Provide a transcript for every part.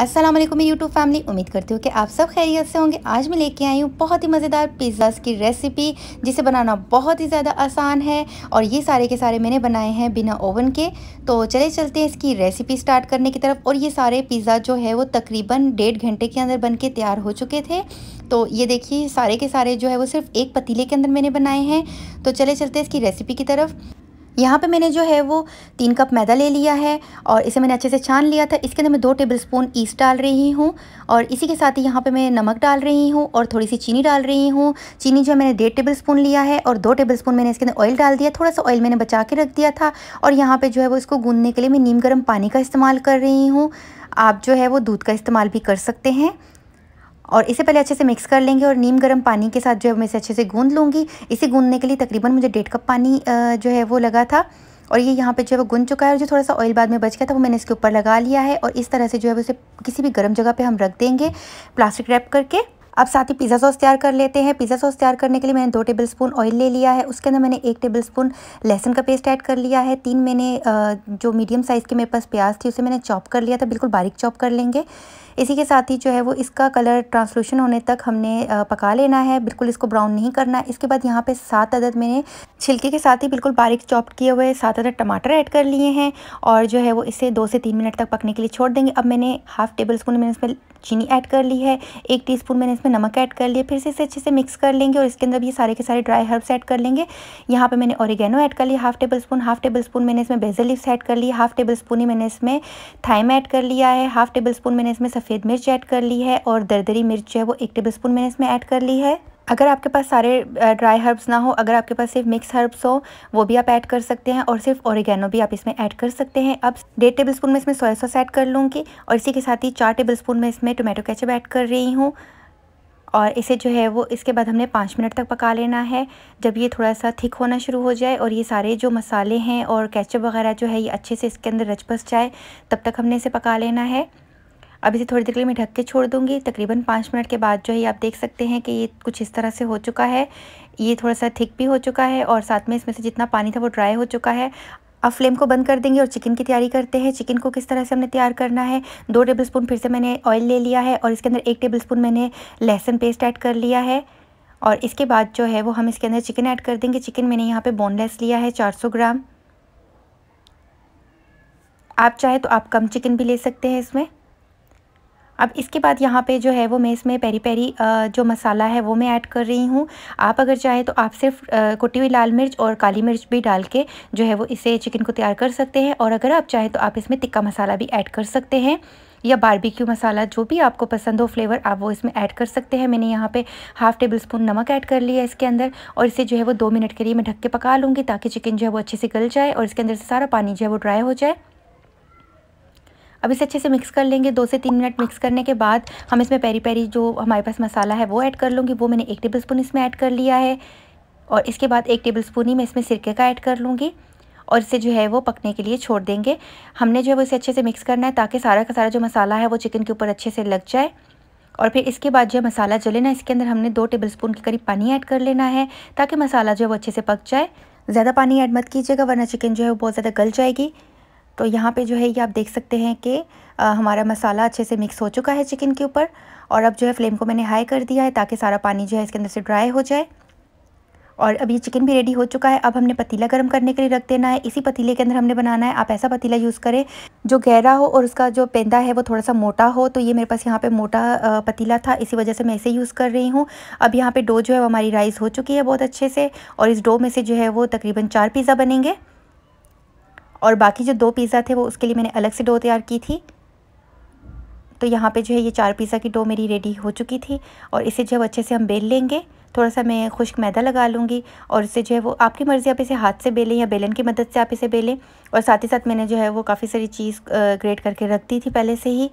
अस्सलाम वालेकुम YouTube family उम्मीद करती हूँ कि आप सब खैरियत से होंगे आज मैं लेके आई हूँ बहुत ही मज़ेदार पिज़्ज़ास की रेसिपी जिसे बनाना बहुत ही ज़्यादा आसान है और ये सारे के सारे मैंने बनाए हैं बिना ओवन के तो चले चलते हैं इसकी रेसिपी स्टार्ट करने की तरफ और ये सारे पिज़्ज़ा जो है वो तकरीबन डेढ़ घंटे के अंदर बन के तैयार हो चुके थे तो ये देखिए सारे के सारे जो है वो सिर्फ एक पतीले के अंदर मैंने बनाए हैं तो चले चलते हैं इसकी रेसिपी की तरफ यहाँ पे मैंने जो है वो तीन कप मैदा ले लिया है और इसे मैंने अच्छे से छान लिया था इसके अंदर मैं दो टेबल स्पून ईस्ट डाल रही हूँ और इसी के साथ ही यहाँ पे मैं नमक डाल रही हूँ और थोड़ी सी चीनी डाल रही हूँ चीनी जो है मैंने डेढ़ टेबल स्पून लिया है और दो टेबल स्पून मैंने इसके अंदर ऑयल डाल दिया थोड़ा सा ऑयल मैंने बचा के रख दिया था और यहाँ पर जो है वो इसको गूंदने के लिए मैं नीम गर्म पानी का इस्तेमाल कर रही हूँ आप जो है वो दूध का इस्तेमाल भी कर सकते हैं और इसे पहले अच्छे से मिक्स कर लेंगे और नीम गर्म पानी के साथ जो है मैं इसे अच्छे से गूंद लूँगी इसे गूंदने के लिए तकरीबन मुझे डेढ़ कप पानी जो है वो लगा था और ये यहाँ पे जो है वो गुन चुका है और जो थोड़ा सा ऑयल बाद में बच गया था वो मैंने इसके ऊपर लगा लिया है और इस तरह से जो है उसे किसी भी गर्म जगह पे हम रख देंगे प्लास्टिक रैप करके अब साथ ही पिज़्ज़ा सॉस तैयार कर लेते हैं पिज़्ज़ा सॉस तैयार करने के लिए मैंने दो टेबल स्पून ऑयल ले लिया है उसके अंदर मैंने एक टेबल स्पून लहसुन का पेस्ट ऐड कर लिया है तीन मैंने जो मीडियम साइज़ के मेरे पास प्याज थी उसे मैंने चॉप कर लिया था बिल्कुल बारीक चॉप कर लेंगे इसी के साथ ही जो है वो इसका कलर ट्रांसलूशन होने तक हमने पका लेना है बिल्कुल इसको ब्राउन नहीं करना इसके बाद यहाँ पे सात अदद मैंने छिलके के साथ ही बिल्कुल बारीक चॉप किए हुए सात अदद टमाटर ऐड कर लिए हैं और जो है वो इसे दो से तीन मिनट तक पकने के लिए छोड़ देंगे अब मैंने हाफ़ टेबल स्पून मैंने इसमें चीनी ऐड कर ली है एक टी मैंने इसमें नमक ऐड कर लिया फिर से इसे अच्छे से मिक्स कर लेंगे और इसके अंदर भी सारे के सारे ड्राई हर्ब्स ऐड कर लेंगे यहाँ पे मैंने ओरिगेनो ऐड कर लिया half tablespoon half tablespoon मैंने इसमें बेजल लिप्स ऐड कर लिया हाफ टेबल स्पून ही मैंने इसमें थाइम ऐड कर लिया है हाफ टेबल स्पून मैंने इसमें सफ़ेद मिर्च ऐड कर ली है और दरदरी मिर्च है वो एक टेबल स्पून मैंने इसमें ऐड कर ली है अगर आपके पास सारे ड्राई हर्ब्स ना हो अगर आपके पास सिर्फ मिक्स हर्ब्स हो वो भी आप ऐड कर सकते हैं और सिर्फ ओरिगेनो भी आप इसमें ऐड कर सकते हैं अब डेढ़ टेबल स्पून में इसमें सोया सॉस ऐड कर लूँगी और इसी के साथ ही चार टेबल स्पून में इसमें टोमेटो कैचअप ऐड कर रही हूँ और इसे जो है वो इसके बाद हमने पाँच मिनट तक पका लेना है जब ये थोड़ा सा थिक होना शुरू हो जाए और ये सारे जो मसाले हैं और कैचअप वगैरह जो है ये अच्छे से इसके अंदर रच बस जाए तब तक हमने इसे पका लेना है अब इसे थोड़ी देर के लिए मैं ढक के छोड़ दूँगी तकरीबन पाँच मिनट के बाद जो है आप देख सकते हैं कि ये कुछ इस तरह से हो चुका है ये थोड़ा सा थिक भी हो चुका है और साथ में इसमें से जितना पानी था वो ड्राई हो चुका है अब फ्लेम को बंद कर देंगे और चिकन की तैयारी करते हैं चिकन को किस तरह से हमने तैयार करना है दो टेबलस्पून फिर से मैंने ऑयल ले लिया है और इसके अंदर एक टेबलस्पून मैंने लहसुन पेस्ट ऐड कर लिया है और इसके बाद जो है वो हम इसके अंदर चिकन ऐड कर देंगे चिकन मैंने यहाँ पे बोनलेस लिया है 400 ग्राम आप चाहे तो आप कम चिकन भी ले सकते हैं इसमें अब इसके बाद यहाँ पे जो है वो मैं इसमें पेरी पेरी जो मसाला है वो मैं ऐड कर रही हूँ आप अगर चाहें तो आप सिर्फ कुटी हुई लाल मिर्च और काली मिर्च भी डाल के जो है वो इसे चिकन को तैयार कर सकते हैं और अगर आप चाहें तो आप इसमें तिक्का मसाला भी ऐड कर सकते हैं या बारबेक्यू मसाला जो भी आपको पसंद हो फ्लेवर आप वो इसमें ऐड कर सकते हैं मैंने यहाँ पे हाफ़ टेबल स्पून नमक ऐड कर लिया इसके अंदर और इसे जो है वो दो मिनट के लिए मैं ढक के पका लूँगी ताकि चिकन जो है वो अच्छे से गल जाए और इसके अंदर से सारा पानी जो है वो ड्राई हो जाए अब इसे अच्छे से मिक्स कर लेंगे दो से तीन मिनट मिक्स करने के बाद हम इसमें पेरी पेरी जो हमारे पास मसाला है वो ऐड कर लूँगी वो मैंने एक टेबल स्पून इसमें ऐड कर लिया है और इसके बाद एक टेबल स्पून ही मैं इसमें सिरके का ऐड कर लूँगी और इसे जो है वो पकने के लिए छोड़ देंगे हमने जो है वो इसे अच्छे से मिक्स करना है ताकि सारा का सारा जो मसाला है वो चिकन के ऊपर अच्छे से लग जाए और फिर इसके बाद जो है मसाला जले ना इसके अंदर हमने दो स्पून के करीब पानी ऐड कर लेना है ताकि मसाला जो है वो अच्छे से पक जाए ज़्यादा पानी ऐड मत कीजिएगा वरना चिकन जो है वो बहुत ज़्यादा गल जाएगी तो यहाँ पे जो है ये आप देख सकते हैं कि हमारा मसाला अच्छे से मिक्स हो चुका है चिकन के ऊपर और अब जो है फ्लेम को मैंने हाई कर दिया है ताकि सारा पानी जो है इसके अंदर से ड्राई हो जाए और अब ये चिकन भी रेडी हो चुका है अब हमने पतीला गर्म करने के लिए रख देना है इसी पतीले के अंदर हमने बनाना है आप ऐसा पतीला यूज़ करें जो गहरा हो और उसका जो पेंदा है वो थोड़ा सा मोटा हो तो ये मेरे पास यहाँ पे मोटा पतीला था इसी वजह से मैं इसे यूज़ कर रही हूँ अब यहाँ पे डो जो है हमारी राइस हो चुकी है बहुत अच्छे से और इस डो में से जो है वो तकरीबन चार पिज़्ज़ा बनेंगे और बाकी जो दो पिज़्ज़ा थे वो उसके लिए मैंने अलग से डो तैयार की थी तो यहाँ पे जो है ये चार पिज़्ज़ा की डो मेरी रेडी हो चुकी थी और इसे जो है अच्छे से हम बेल लेंगे थोड़ा सा मैं खुश्क मैदा लगा लूँगी और इसे जो है वो आपकी मर्ज़ी आप इसे हाथ से बेलें या बेलन की मदद से आप इसे बेलें और साथ ही साथ मैंने जो है वो काफ़ी सारी चीज़ ग्रेट करके रख दी थी पहले से ही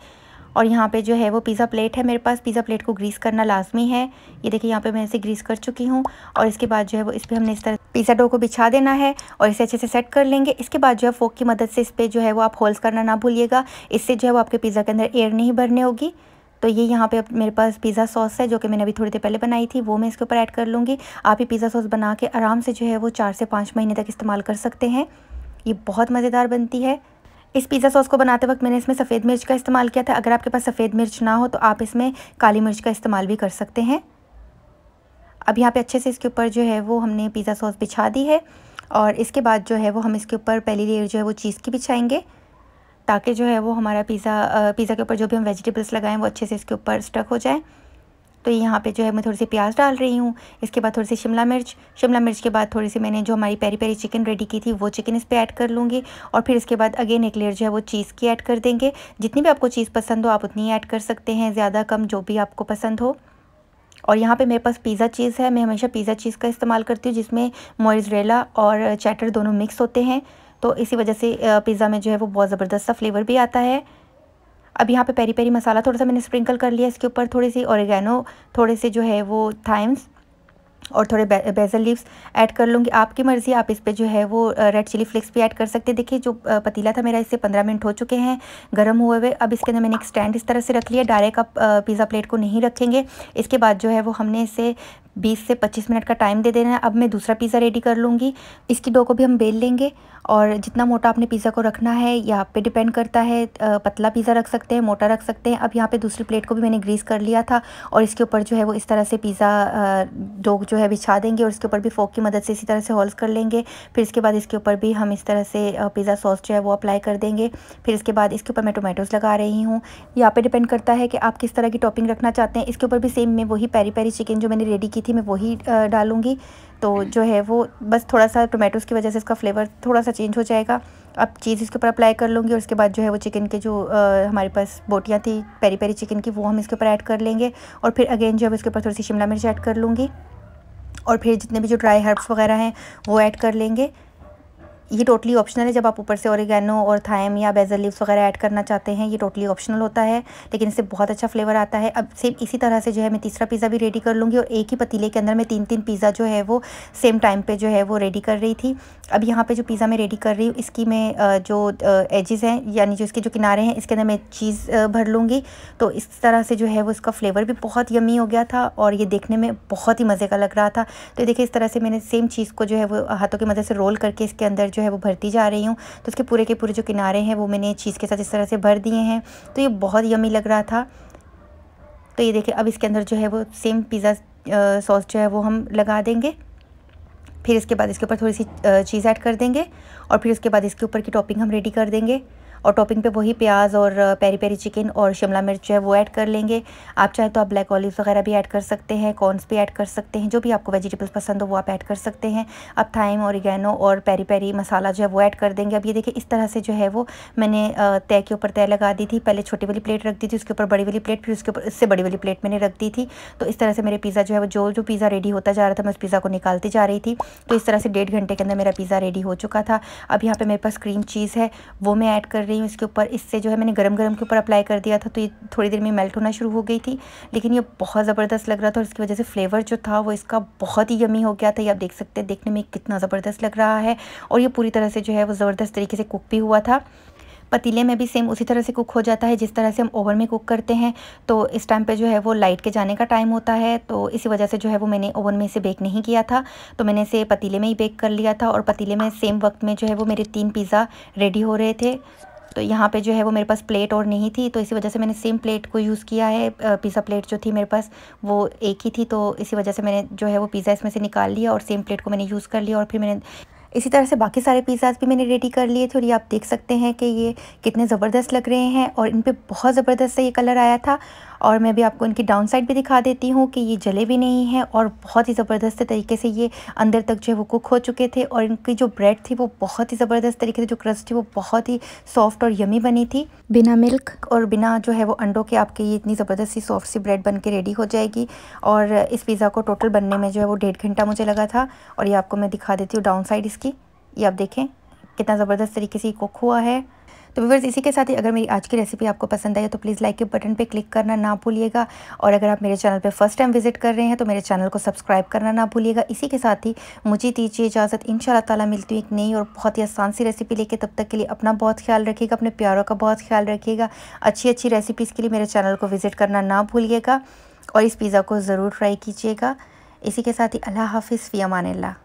और यहाँ पे जो है वो पिज़्ज़ा प्लेट है मेरे पास पिज़्ज़ा प्लेट को ग्रीस करना लाजमी है ये देखिए यहाँ पे मैं इसे ग्रीस कर चुकी हूँ और इसके बाद जो है वो इस पर हमने इस तरह पिज़्ज़ा डो को बिछा देना है और इसे अच्छे से सेट कर लेंगे इसके बाद जो है फोक की मदद से इस पर जो है वो आप होल्स करना ना भूलिएगा इससे जो है वो आपके पिज़्ज़ा के अंदर एयर नहीं भरने होगी तो ये यहाँ पे मेरे पास पिज़्ज़ा सॉस है जो कि मैंने अभी थोड़ी देर पहले बनाई थी वो मैं इसके ऊपर ऐड कर लूँगी आप ये पिज़्ज़ा सॉस बना के आराम से जो है वो चार से पाँच महीने तक इस्तेमाल कर सकते हैं ये बहुत मज़ेदार बनती है इस पिज़्ज़ा सॉस को बनाते वक्त मैंने इसमें सफ़ेद मिर्च का इस्तेमाल किया था अगर आपके पास सफ़ेद मिर्च ना हो तो आप इसमें काली मिर्च का इस्तेमाल भी कर सकते हैं अब यहाँ पे अच्छे से इसके ऊपर जो है वो हमने पिज़्ज़ा सॉस बिछा दी है और इसके बाद जो है वो हम इसके ऊपर पहली लेयर जो है वो चीज़ की बिछाएंगे ताकि जो है वो हमारा पिज़्ज़ा पिज़्ज़ा के ऊपर जो भी हम वेजिटेबल्स लगाएँ वो अच्छे से इसके ऊपर स्टक हो जाए तो यहाँ पे जो है मैं थोड़ी सी प्याज डाल रही हूँ इसके बाद थोड़ी सी शिमला मिर्च शिमला मिर्च के बाद थोड़ी सी मैंने जो हमारी पेरी पेरी चिकन रेडी की थी वो चिकन इस पर ऐड कर लूँगी और फिर इसके बाद अगेन एक लेयर जो है वो चीज़ की ऐड कर देंगे जितनी भी आपको चीज़ पसंद हो आप उतनी ऐड कर सकते हैं ज़्यादा कम जो भी आपको पसंद हो और यहाँ पे मेरे पास पिज़्ज़ा चीज़ है मैं हमेशा पिज़्ज़ा चीज़ का इस्तेमाल करती हूँ जिसमें मोइजरेला और चैटर दोनों मिक्स होते हैं तो इसी वजह से पिज़्ज़ा में जो है वो बहुत ज़बरदस्त सा फ्लेवर भी आता है अब यहाँ पे पेरी पेरी मसाला थोड़ा सा मैंने स्प्रिंकल कर लिया इसके ऊपर थोड़ी सी औरगैनो थोड़े से जो है वो थाइम्स और थोड़े बे, बेजल लीव्स ऐड कर लूँगी आपकी मर्ज़ी आप इस पर जो है वो रेड चिली फ्लेक्स भी ऐड कर सकते हैं देखिए जो पतीला था मेरा इससे पंद्रह मिनट हो चुके हैं गर्म हुए हुए अब इसके अंदर मैंने एक स्टैंड इस तरह से रख लिया डायरेक्ट आप पिज़्ज़ा प्लेट को नहीं रखेंगे इसके बाद जो है वो हमने इसे 20 से 25 मिनट का टाइम दे देना है अब मैं दूसरा पिज़्ज़ा रेडी कर लूँगी इसकी डो को भी हम बेल लेंगे और जितना मोटा आपने पिज़्ज़ा को रखना है यहाँ पे डिपेंड करता है पतला पिज़्ज़ा रख सकते हैं मोटा रख सकते हैं अब यहाँ पे दूसरी प्लेट को भी मैंने ग्रीस कर लिया था और इसके ऊपर जो है वो इस तरह से पिज़्ज़ा डो जो है बिछा देंगे और इसके ऊपर भी फोक की मदद से इसी तरह से होल्स कर लेंगे फिर इसके बाद इसके ऊपर भी हम इस तरह से पिज़्ज़ा सॉस जो है वो अप्लाई कर देंगे फिर इसके बाद इसके ऊपर मैं टोमेटोज़ लगा रही हूँ यहाँ पर डिपेंड करता है कि आप किस तरह की टॉपिंग रखना चाहते हैं इसके ऊपर भी सेम मैं वही पैरी पैरी चिकन जो मैंने रेडी की थी मैं वही डालूँगी तो हम्म। जो है वो बस थोड़ा सा टोमेटोज़ की वजह से इसका फ्लेवर थोड़ा सा चेंज हो जाएगा अब चीज़ इसके ऊपर अप्लाई कर लूँगी और उसके बाद जो है वो चिकन के जो आ, हमारे पास बोटियाँ थी पेरी पेरी चिकन की वो हम इसके ऊपर ऐड कर लेंगे और फिर अगेन जो है इसके ऊपर थोड़ी सी शिमला मिर्च ऐड कर लूँगी और फिर जितने भी जो ड्राई हर्ब्स वगैरह हैं वो ऐड कर लेंगे ये टोटली ऑप्शनल है जब आप ऊपर से ओरिगेनो और थाइम या बेजल लिप्स वगैरह ऐड करना चाहते हैं ये टोटली ऑप्शनल होता है लेकिन इससे बहुत अच्छा फ्लेवर आता है अब सेम इसी तरह से जो है मैं तीसरा पिज़्ज़ा भी रेडी कर लूँगी और एक ही पतीले के अंदर मैं तीन तीन पिज़्ज़ा जो है वो सेम टाइम पर जो है वो रेडी कर रही थी अब यहाँ पर जो पिज़्ज़ा मैं रेडी कर रही हूँ इसकी मैं जो एजेज़ हैं यानी जो इसके जो किनारे हैं इसके अंदर मैं चीज़ भर लूँगी तो इस तरह से जो है वो इसका फ्लेवर भी बहुत यमी हो गया था और ये देखने में बहुत ही मज़े का लग रहा था तो देखिए इस तरह से मैंने सेम चीज़ को जो है वो हाथों की मदद से रोल करके इसके अंदर जो है वो भरती जा रही हूँ तो उसके पूरे के पूरे जो किनारे हैं वो मैंने चीज़ के साथ इस तरह से भर दिए हैं तो ये बहुत यमी लग रहा था तो ये देखिए अब इसके अंदर जो है वो सेम पिज़्ज़ा सॉस जो है वो हम लगा देंगे फिर इसके बाद इसके ऊपर थोड़ी सी चीज़ ऐड कर देंगे और फिर उसके बाद इसके ऊपर की टॉपिंग हम रेडी कर देंगे और टॉपिंग पे वही प्याज और पेरी पेरी चिकन और शिमला मिर्च जो है वो ऐड कर लेंगे आप चाहे तो आप ब्लैक ऑलिव वगैरह भी ऐड कर सकते हैं कॉर्नस भी ऐड कर सकते हैं जो भी आपको वेजिटेबल्स पसंद हो वो आप ऐड कर सकते हैं अब थाइम इगैनो और पेरी पेरी मसाला जो है वो ऐड कर देंगे अब ये देखिए इस तरह से जो है वो मैंने तय के ऊपर तय लगा दी थी पहले छोटी वाली प्लेट रख दी थी उसके ऊपर बड़ी वाली प्लेट फिर उसके ऊपर इससे बड़ी वाली प्लेट मैंने रख दी थी तो इस तरह से मेरे पिज़्ज़ा जो है वो जो जो पिज़्ज़ा रेडी होता जा रहा था मैं उस पिज़्ज़ा को निकालती जा रही थी तो इस तरह से डेढ़ घंटे के अंदर मेरा पिज़्ज़ा रेडी हो चुका था अब यहाँ पर मेरे पास क्रीम चीज़ है वो मैं ऐड कर रही हूँ इसके ऊपर इससे जो है मैंने गर्म गर्म के ऊपर अप्लाई कर दिया था तो ये थोड़ी देर में मेल्ट होना शुरू हो गई थी लेकिन ये बहुत ज़बरदस्त लग रहा था और इसकी वजह से फ्लेवर जो था वो इसका बहुत ही यमी हो गया था ये आप देख सकते हैं देखने में कितना ज़बरदस्त लग रहा है और ये पूरी तरह से जो है वो ज़बरदस्त तरीके से कुक भी हुआ था पतीले में भी सेम उसी तरह से कुक हो जाता है जिस तरह से हम ओवन में कुक करते हैं तो इस टाइम पे जो है वो लाइट के जाने का टाइम होता है तो इसी वजह से जो है वो मैंने ओवन में इसे बेक नहीं किया था तो मैंने इसे पतीले में ही बेक कर लिया था और पतीले में सेम वक्त में जो है वो मेरे तीन पिज़्ज़ा रेडी हो रहे थे तो यहाँ पे जो है वो मेरे पास प्लेट और नहीं थी तो इसी वजह से मैंने सेम प्लेट को यूज़ किया है पिज़्ज़ा प्लेट जो थी मेरे पास वो एक ही थी तो इसी वजह से मैंने जो है वो पिज़्ज़ा इसमें से निकाल लिया और सेम प्लेट को मैंने यूज़ कर लिया और फिर मैंने इसी तरह से बाकी सारे पिज़्ज़ाज भी मैंने रेडी कर लिए थे और ये आप देख सकते हैं कि ये कितने ज़बरदस्त लग रहे हैं और इन पर बहुत ज़बरदस्त से ये कलर आया था और मैं भी आपको इनकी डाउन साइड भी दिखा देती हूँ कि ये जले भी नहीं है और बहुत ही ज़बरदस्त तरीके से ये अंदर तक जो है वो कुक हो चुके थे और इनकी जो ब्रेड थी वो बहुत ही ज़बरदस्त तरीके से जो क्रस्ट थी वो बहुत ही सॉफ्ट और यमी बनी थी बिना मिल्क और बिना जो है वो अंडों के आपके ये इतनी ज़बरदस्त सी सॉफ्ट सी ब्रेड बन के रेडी हो जाएगी और इस पिज़्ज़ा को टोटल बनने में जो है वो डेढ़ घंटा मुझे लगा था और ये आपको मैं दिखा देती हूँ डाउन साइड इसकी ये आप देखें कितना ज़बरदस्त तरीके से ये कुक हुआ है तो व्यवर्स इसी के साथ ही अगर मेरी आज की रेसिपी आपको पसंद आई तो प्लीज़ लाइक के बटन पर क्लिक करना ना भूलिएगा और अगर आप मेरे चैनल पर फर्स्ट टाइम विजिट कर रहे हैं तो मेरे चैनल को सब्सक्राइब करना ना भूलिएगा इसी के साथ ही मुझे दीजिए इजाज़त इन ताला मिलती हूँ एक नई और बहुत ही आसान सी रेसिपी लेके तब तक के लिए अपना बहुत ख्याल रखिएगा अपने प्यारों का बहुत ख्याल रखिएगा अच्छी अच्छी रेसिपीज़ के लिए मेरे चैनल को विज़िट करना ना भूलिएगा और इस पिज़्ज़ा को ज़रूर ट्राई कीजिएगा इसी के साथ ही अल्लाह हाफिज़ फ़ी अमान